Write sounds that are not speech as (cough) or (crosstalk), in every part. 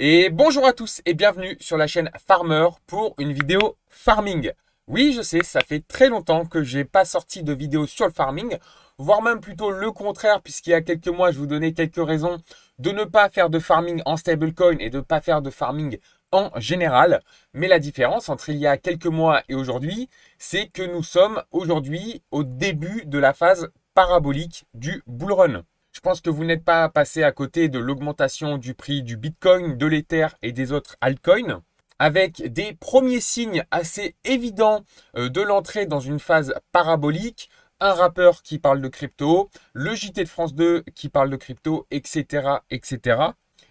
Et bonjour à tous et bienvenue sur la chaîne Farmer pour une vidéo farming. Oui, je sais, ça fait très longtemps que j'ai pas sorti de vidéo sur le farming, voire même plutôt le contraire, puisqu'il y a quelques mois, je vous donnais quelques raisons de ne pas faire de farming en stablecoin et de ne pas faire de farming en général. Mais la différence entre il y a quelques mois et aujourd'hui, c'est que nous sommes aujourd'hui au début de la phase parabolique du bull run. Je pense que vous n'êtes pas passé à côté de l'augmentation du prix du Bitcoin, de l'Ether et des autres altcoins avec des premiers signes assez évidents euh, de l'entrée dans une phase parabolique. Un rappeur qui parle de crypto, le JT de France 2 qui parle de crypto, etc. etc.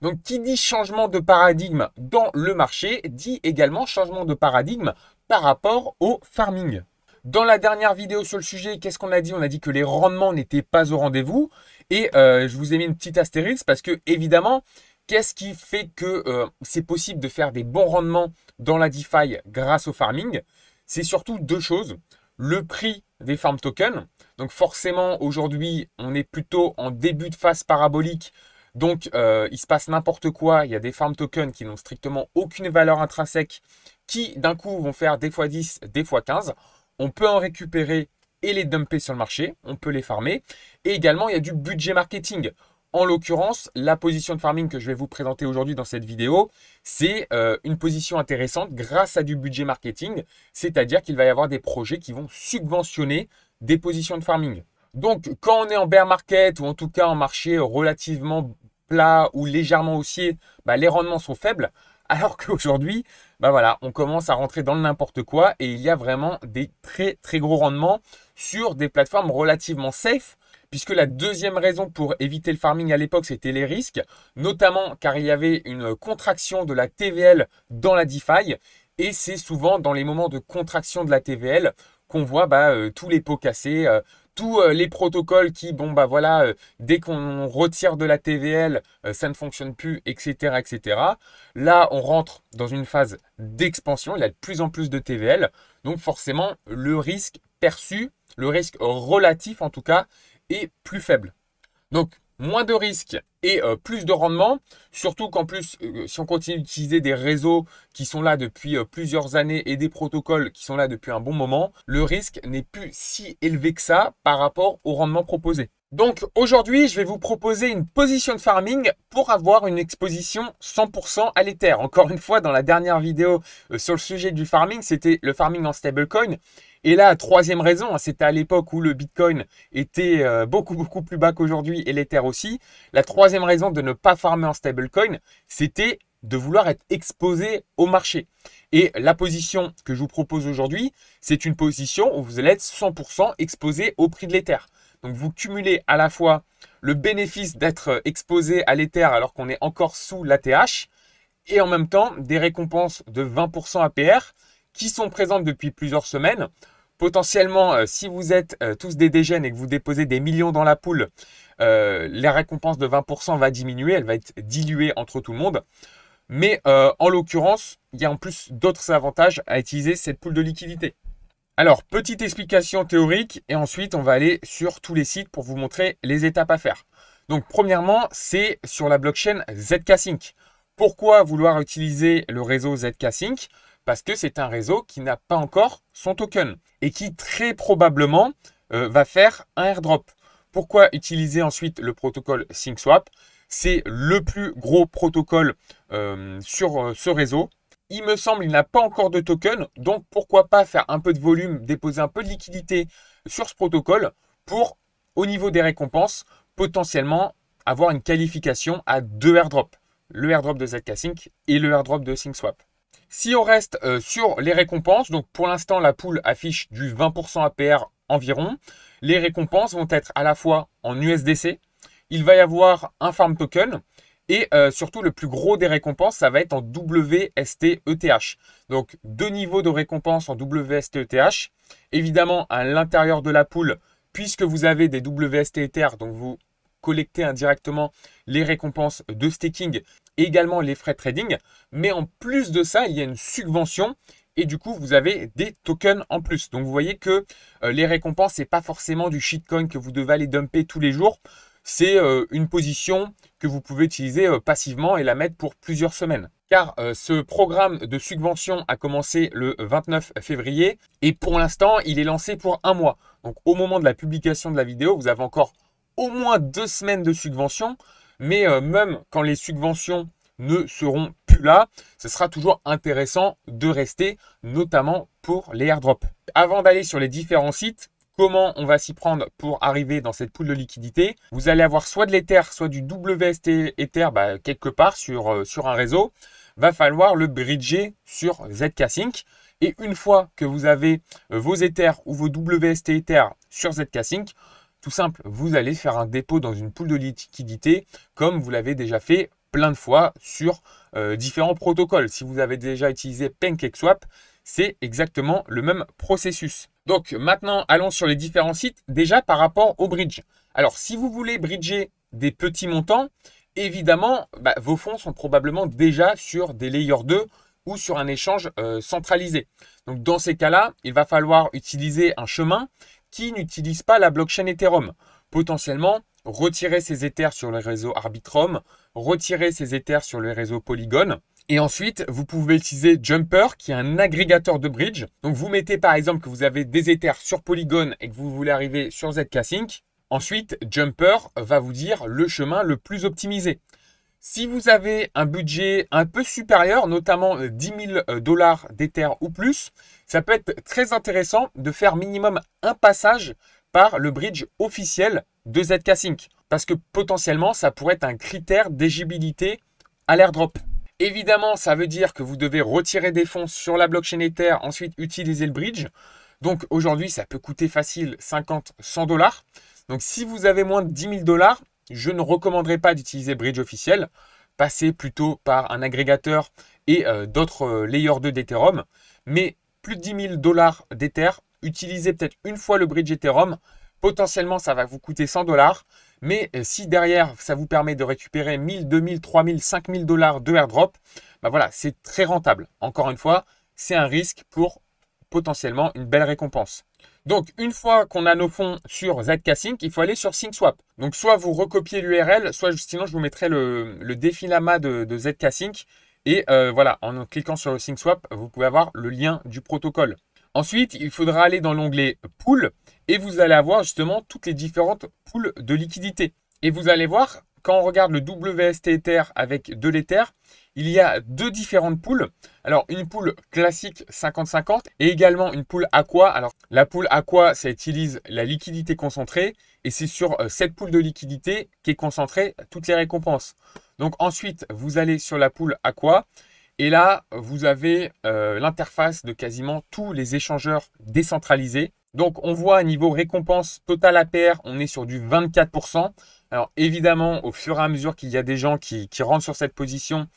Donc qui dit changement de paradigme dans le marché dit également changement de paradigme par rapport au farming. Dans la dernière vidéo sur le sujet, qu'est-ce qu'on a dit On a dit que les rendements n'étaient pas au rendez-vous. Et euh, je vous ai mis une petite astérisque parce que, évidemment, qu'est-ce qui fait que euh, c'est possible de faire des bons rendements dans la DeFi grâce au farming C'est surtout deux choses. Le prix des farm tokens. Donc forcément, aujourd'hui, on est plutôt en début de phase parabolique. Donc, euh, il se passe n'importe quoi. Il y a des farm tokens qui n'ont strictement aucune valeur intrinsèque qui, d'un coup, vont faire des fois 10, des fois 15. On peut en récupérer et les dumper sur le marché. On peut les farmer. Et également, il y a du budget marketing. En l'occurrence, la position de farming que je vais vous présenter aujourd'hui dans cette vidéo, c'est euh, une position intéressante grâce à du budget marketing, c'est-à-dire qu'il va y avoir des projets qui vont subventionner des positions de farming. Donc, quand on est en bear market ou en tout cas en marché relativement plat ou légèrement haussier, bah, les rendements sont faibles. Alors (laughs) qu'aujourd'hui, bah voilà, on commence à rentrer dans le n'importe quoi et il y a vraiment des très très gros rendements sur des plateformes relativement safe puisque la deuxième raison pour éviter le farming à l'époque, c'était les risques, notamment car il y avait une contraction de la TVL dans la DeFi, et c'est souvent dans les moments de contraction de la TVL qu'on voit bah, euh, tous les pots cassés, euh, tous euh, les protocoles qui, bon bah voilà, euh, dès qu'on retire de la TVL, euh, ça ne fonctionne plus, etc., etc. Là, on rentre dans une phase d'expansion, il y a de plus en plus de TVL, donc forcément, le risque perçu, le risque relatif en tout cas, est plus faible. Donc, moins de risques et euh, plus de rendement. Surtout qu'en plus, euh, si on continue d'utiliser des réseaux qui sont là depuis euh, plusieurs années et des protocoles qui sont là depuis un bon moment, le risque n'est plus si élevé que ça par rapport au rendement proposé. Donc aujourd'hui, je vais vous proposer une position de farming pour avoir une exposition 100% à l'Ether. Encore une fois, dans la dernière vidéo sur le sujet du farming, c'était le farming en stablecoin. Et là, troisième raison, c'était à l'époque où le Bitcoin était euh, beaucoup beaucoup plus bas qu'aujourd'hui et l'Ether aussi. La troisième raison de ne pas farmer en stablecoin, c'était de vouloir être exposé au marché. Et la position que je vous propose aujourd'hui, c'est une position où vous allez être 100% exposé au prix de l'Ether. Donc vous cumulez à la fois le bénéfice d'être exposé à l'Ether alors qu'on est encore sous l'ATH et en même temps des récompenses de 20% APR qui sont présentes depuis plusieurs semaines. Potentiellement, euh, si vous êtes euh, tous des dégènes et que vous déposez des millions dans la poule, euh, la récompense de 20% va diminuer, elle va être diluée entre tout le monde. Mais en l'occurrence, il y a en plus d'autres avantages à utiliser cette poule de liquidité. Alors, petite explication théorique, et ensuite on va aller sur tous les sites pour vous montrer les étapes à faire. Donc, premièrement, c'est sur la blockchain ZK Sync. Pourquoi vouloir utiliser le réseau ZK parce que c'est un réseau qui n'a pas encore son token et qui très probablement euh, va faire un airdrop. Pourquoi utiliser ensuite le protocole SyncSwap C'est le plus gros protocole euh, sur euh, ce réseau. Il me semble il n'a pas encore de token, donc pourquoi pas faire un peu de volume, déposer un peu de liquidité sur ce protocole pour, au niveau des récompenses, potentiellement avoir une qualification à deux airdrops. Le airdrop de ZK Sync et le airdrop de SyncSwap. Si on reste euh, sur les récompenses, donc pour l'instant la poule affiche du 20% APR environ, les récompenses vont être à la fois en USDC, il va y avoir un farm token, et euh, surtout, le plus gros des récompenses, ça va être en WSTETH. Donc, deux niveaux de récompenses en WSTETH. Évidemment, à l'intérieur de la poule, puisque vous avez des wst e donc vous collectez indirectement les récompenses de staking également les frais trading. Mais en plus de ça, il y a une subvention et du coup vous avez des tokens en plus. Donc vous voyez que euh, les récompenses, n'est pas forcément du shitcoin que vous devez aller dumper tous les jours. C'est euh, une position que vous pouvez utiliser euh, passivement et la mettre pour plusieurs semaines. Car ce programme de subvention a commencé le 29 février et pour l'instant il est lancé pour un mois. Donc au moment de la publication de la vidéo, vous avez encore au moins deux semaines de subvention. Mais euh, même quand les subventions ne seront plus là, ce sera toujours intéressant de rester, notamment pour les airdrops. Avant d'aller sur les différents sites, comment on va s'y prendre pour arriver dans cette poule de liquidité. Vous allez avoir soit de l'Ether, soit du WST Ether bah, quelque part euh, sur, un réseau. Va falloir le bridger sur ZK Sync. Et une fois que vous avez euh, vos Ether ou vos WST Ether sur ZK Sync, tout simple, vous allez faire un dépôt dans une poule de liquidité comme vous l'avez déjà fait plein de fois sur euh, différents protocoles. Si vous avez déjà utilisé PancakeSwap, c'est exactement le même processus. Donc maintenant, allons sur les différents sites déjà par rapport au bridge. Alors si vous voulez bridger des petits montants, évidemment, bah, vos fonds sont probablement déjà sur des layers 2 ou sur un échange euh, centralisé. Donc dans ces cas-là, il va falloir utiliser un chemin qui n'utilise pas la blockchain Ethereum. Potentiellement, retirer ces Ethers sur le réseau Arbitrum, retirer ces Ethers sur le réseau Polygon. Et ensuite, vous pouvez utiliser Jumper, qui est un agrégateur de bridge. Donc, vous mettez par exemple que vous avez des Ethers sur Polygon et que vous voulez arriver sur ZK Sync. Ensuite, Jumper va vous dire le chemin le plus optimisé. Si vous avez un budget un peu supérieur, notamment 10 euh, 000 euh, dollars d'Ether ou plus, ça peut être très intéressant de faire minimum un passage par le bridge officiel de ZK Sync. Parce que potentiellement, ça pourrait être un critère d'éligibilité à l'airdrop. Évidemment, ça veut dire que vous devez retirer des fonds sur la blockchain Ether, ensuite utiliser le bridge. Donc aujourd'hui, ça peut coûter facile 50, 100 dollars. Donc si vous avez moins de 10 000 dollars, je ne recommanderais pas d'utiliser Bridge officiel. Passez plutôt par un agrégateur et euh, d'autres euh, layers 2 d'Ethereum. Mais plus de 10 000 dollars d'Ether, utilisez peut-être une fois le bridge Ethereum. Potentiellement, ça va vous coûter 100 dollars. Mais euh, si derrière, ça vous permet de récupérer 1000, 2000, 3000, 5000 dollars de airdrop, bah voilà, c'est très rentable. Encore une fois, c'est un risque pour potentiellement une belle récompense. Donc, une fois qu'on a nos fonds sur ZK-Sync, il faut aller sur SyncSwap. Donc, soit vous recopiez l'URL, soit sinon je vous mettrai le, le défilama de, de Et euh, voilà, en cliquant sur SyncSwap, vous pouvez avoir le lien du protocole. Ensuite, il faudra aller dans l'onglet Pool et vous allez avoir justement toutes les différentes pools de liquidités. Et vous allez voir, quand on regarde le WST Ether avec de l'Ether, il y a deux différentes poules. Alors une poule classique 50-50 et également une poule aqua. Alors la poule aqua, ça utilise la liquidité concentrée et c'est sur cette euh, poule de liquidité qu'est concentrée toutes les récompenses. Donc ensuite, vous allez sur la poule aqua et là, vous avez euh, l'interface de quasiment tous les échangeurs décentralisés. Donc on voit à niveau récompense totale à pair, on est sur du 24%. Alors évidemment, au fur et à mesure qu'il y a des gens qui, qui rentrent sur cette position,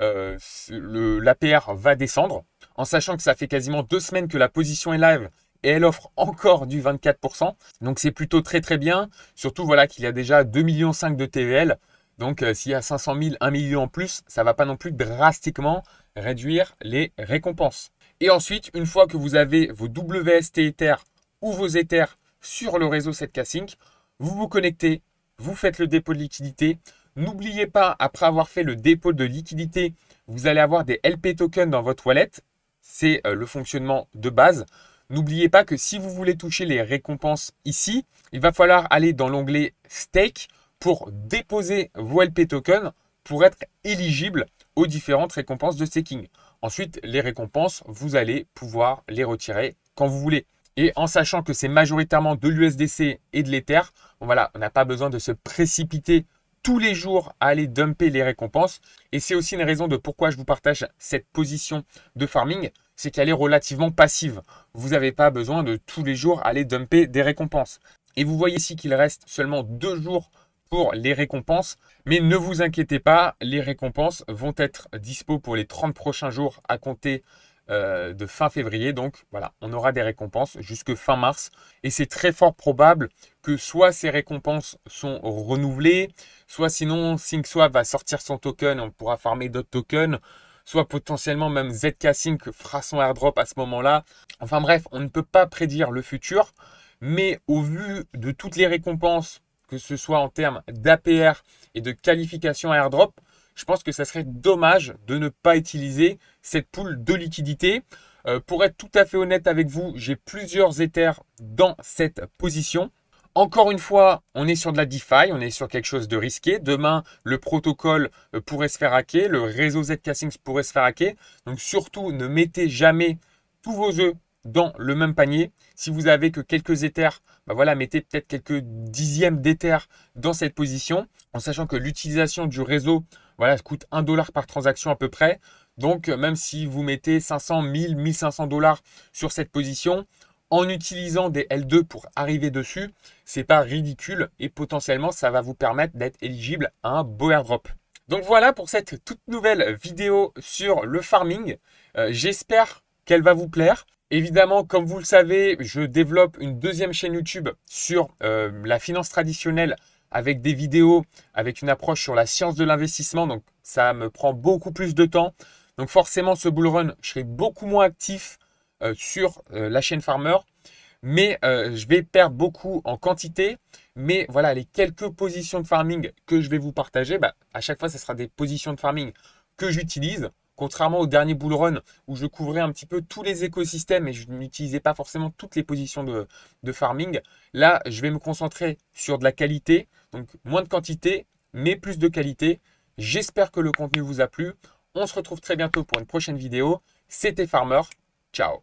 euh, l'APR va descendre, en sachant que ça fait quasiment deux semaines que la position est live et elle offre encore du 24%. Donc c'est plutôt très très bien, surtout voilà qu'il y a déjà 2,5 millions de TVL. Donc euh, s'il y a 500 000, 1 million en plus, ça va pas non plus drastiquement réduire les récompenses. Et ensuite, une fois que vous avez vos WST Ether ou vos Ether sur le réseau 7K Sync, vous vous connectez, vous faites le dépôt de liquidité, N'oubliez pas, après avoir fait le dépôt de liquidité, vous allez avoir des LP tokens dans votre wallet. C'est euh, le fonctionnement de base. N'oubliez pas que si vous voulez toucher les récompenses ici, il va falloir aller dans l'onglet Stake pour déposer vos LP tokens pour être éligible aux différentes récompenses de staking. Ensuite, les récompenses, vous allez pouvoir les retirer quand vous voulez. Et en sachant que c'est majoritairement de l'USDC et de l'Ether, voilà, on n'a pas besoin de se précipiter tous les jours à aller dumper les récompenses. Et c'est aussi une raison de pourquoi je vous partage cette position de farming, c'est qu'elle est relativement passive. Vous n'avez pas besoin de tous les jours aller dumper des récompenses. Et vous voyez ici qu'il reste seulement deux jours pour les récompenses. Mais ne vous inquiétez pas, les récompenses vont être dispo pour les 30 prochains jours à compter euh, de fin février. Donc voilà, on aura des récompenses jusque fin mars. Et c'est très fort probable que soit ces récompenses sont renouvelées, soit sinon SyncSwap va sortir son token, on pourra farmer d'autres tokens soit potentiellement même ZK Sync fera son airdrop à ce moment-là. Enfin bref, on ne peut pas prédire le futur, mais au vu de toutes les récompenses, que ce soit en termes d'APR et de qualification airdrop, je pense que ça serait dommage de ne pas utiliser cette poule de liquidité. Euh, pour être tout à fait honnête avec vous, j'ai plusieurs Ethers dans cette position. Encore une fois, on est sur de la DeFi, on est sur quelque chose de risqué. Demain, le protocole euh, pourrait se faire hacker, le réseau Zcastings pourrait se faire hacker. Donc surtout, ne mettez jamais tous vos œufs dans le même panier. Si vous avez que quelques éthers, bah voilà, mettez peut-être quelques dixièmes d'éthers dans cette position, en sachant que l'utilisation du réseau voilà, ça coûte 1 dollar par transaction à peu près. Donc, euh, même si vous mettez 500, 1000, 1500 dollars sur cette position, en utilisant des L2 pour arriver dessus, c'est pas ridicule et potentiellement ça va vous permettre d'être éligible à un beau airdrop. Donc voilà pour cette toute nouvelle vidéo sur le farming. Euh, j'espère qu'elle va vous plaire. Évidemment, comme vous le savez, je développe une deuxième chaîne YouTube sur euh, la finance traditionnelle avec des vidéos, avec une approche sur la science de l'investissement. Donc, ça me prend beaucoup plus de temps. Donc, forcément, ce bull run, je serai beaucoup moins actif euh, sur euh, la chaîne Farmer. Mais euh, je vais perdre beaucoup en quantité. Mais voilà, les quelques positions de farming que je vais vous partager, bah, à chaque fois, ce sera des positions de farming que j'utilise. Contrairement au dernier bull run où je couvrais un petit peu tous les écosystèmes et je n'utilisais pas forcément toutes les positions de, de, farming, là je vais me concentrer sur de la qualité, donc moins de quantité mais plus de qualité. J'espère que le contenu vous a plu. On se retrouve très bientôt pour une prochaine vidéo. C'était Farmer. Ciao